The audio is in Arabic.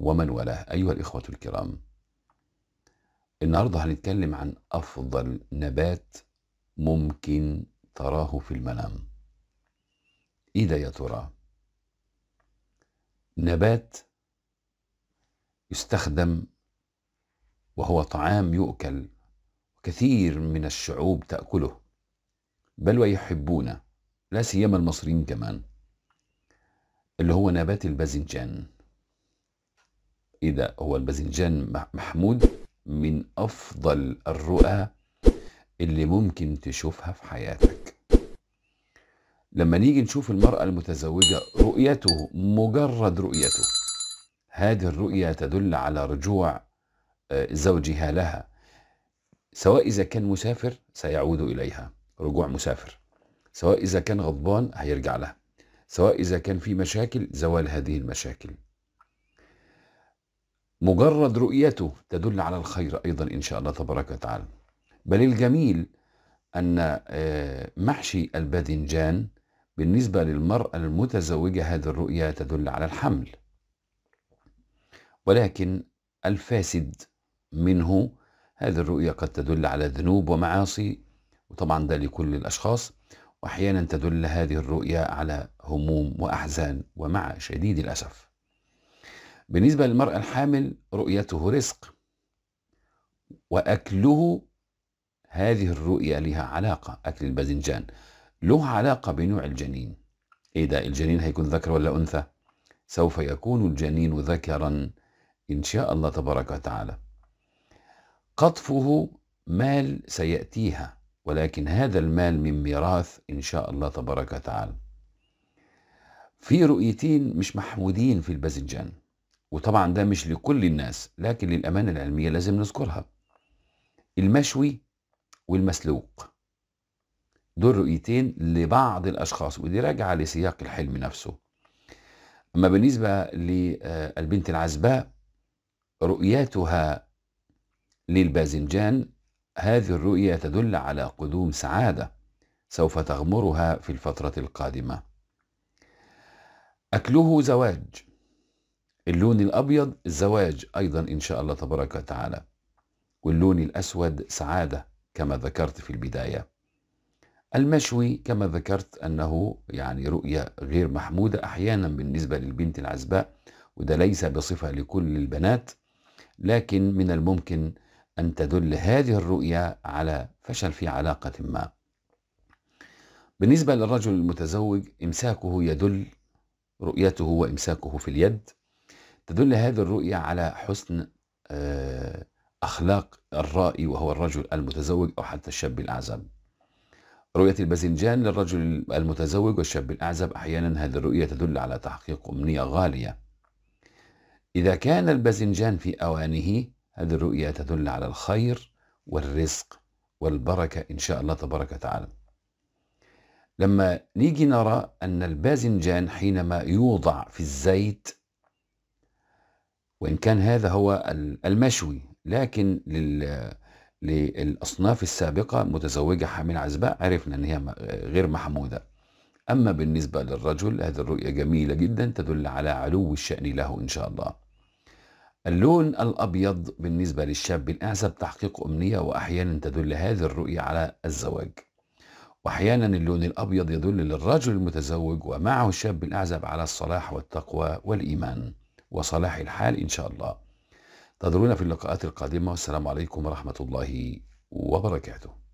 ومن والاه أيها الإخوة الكرام النهاردة هنتكلم عن أفضل نبات ممكن تراه في المنام إيه ده يا ترى نبات يستخدم وهو طعام يؤكل كثير من الشعوب تأكله بل ويحبونه لا سيما المصريين كمان اللي هو نبات الباذنجان إذا هو الباذنجان محمود من أفضل الرؤى اللي ممكن تشوفها في حياتك لما نيجي نشوف المرأة المتزوجة رؤيته مجرد رؤيته هذه الرؤية تدل على رجوع آه، زوجها لها سواء إذا كان مسافر سيعود إليها رجوع مسافر سواء إذا كان غضبان هيرجع لها سواء إذا كان في مشاكل زوال هذه المشاكل مجرد رؤيته تدل على الخير أيضا إن شاء الله تبارك وتعالى بل الجميل أن آه، محشي الباذنجان بالنسبة للمرأة المتزوجة هذه الرؤية تدل على الحمل ولكن الفاسد منه هذه الرؤية قد تدل على ذنوب ومعاصي وطبعا ده لكل الأشخاص وأحيانا تدل هذه الرؤية على هموم وأحزان ومع شديد الأسف بالنسبة للمرأة الحامل رؤيته رزق وأكله هذه الرؤية لها علاقة أكل الباذنجان له علاقة بنوع الجنين إيه ده الجنين هيكون ذكر ولا أنثى سوف يكون الجنين ذكرا إن شاء الله تبارك وتعالى قطفه مال سيأتيها ولكن هذا المال من ميراث إن شاء الله تبارك وتعالى في رؤيتين مش محمودين في الباذنجان وطبعا ده مش لكل الناس لكن للأمانة العلمية لازم نذكرها المشوي والمسلوق دول رؤيتين لبعض الأشخاص ودي راجعة لسياق الحلم نفسه أما بالنسبة للبنت العزباء رؤيتها للباذنجان هذه الرؤية تدل على قدوم سعادة سوف تغمرها في الفترة القادمة أكله زواج اللون الأبيض الزواج أيضا إن شاء الله تبارك وتعالى واللون الأسود سعادة كما ذكرت في البداية المشوي كما ذكرت أنه يعني رؤية غير محمودة أحيانا بالنسبة للبنت العزباء وده ليس بصفة لكل البنات لكن من الممكن أن تدل هذه الرؤية على فشل في علاقة ما بالنسبة للرجل المتزوج إمساكه يدل رؤيته وإمساكه في اليد تدل هذه الرؤية على حسن آه، أخلاق الرائي وهو الرجل المتزوج أو حتى الشاب الأعزب رؤية الباذنجان للرجل المتزوج والشاب الأعزب أحيانا هذه الرؤية تدل على تحقيق أمنية غالية إذا كان الباذنجان في أوانه هذه الرؤية تدل على الخير والرزق والبركة إن شاء الله تبارك وتعالى لما نيجي نرى أن الباذنجان حينما يوضع في الزيت وإن كان هذا هو المشوي لكن لل للأصناف السابقة متزوجة حامل عزباء عرفنا أن هي غير محمودة أما بالنسبة للرجل هذه الرؤية جميلة جدا تدل على علو الشأن له إن شاء الله اللون الأبيض بالنسبة للشاب الأعزب تحقيق أمنية وأحيانا تدل هذه الرؤية على الزواج وأحيانا اللون الأبيض يدل للرجل المتزوج ومعه الشاب الأعزب على الصلاح والتقوى والإيمان وصلاح الحال إن شاء الله تدرون في اللقاءات القادمة والسلام عليكم ورحمة الله وبركاته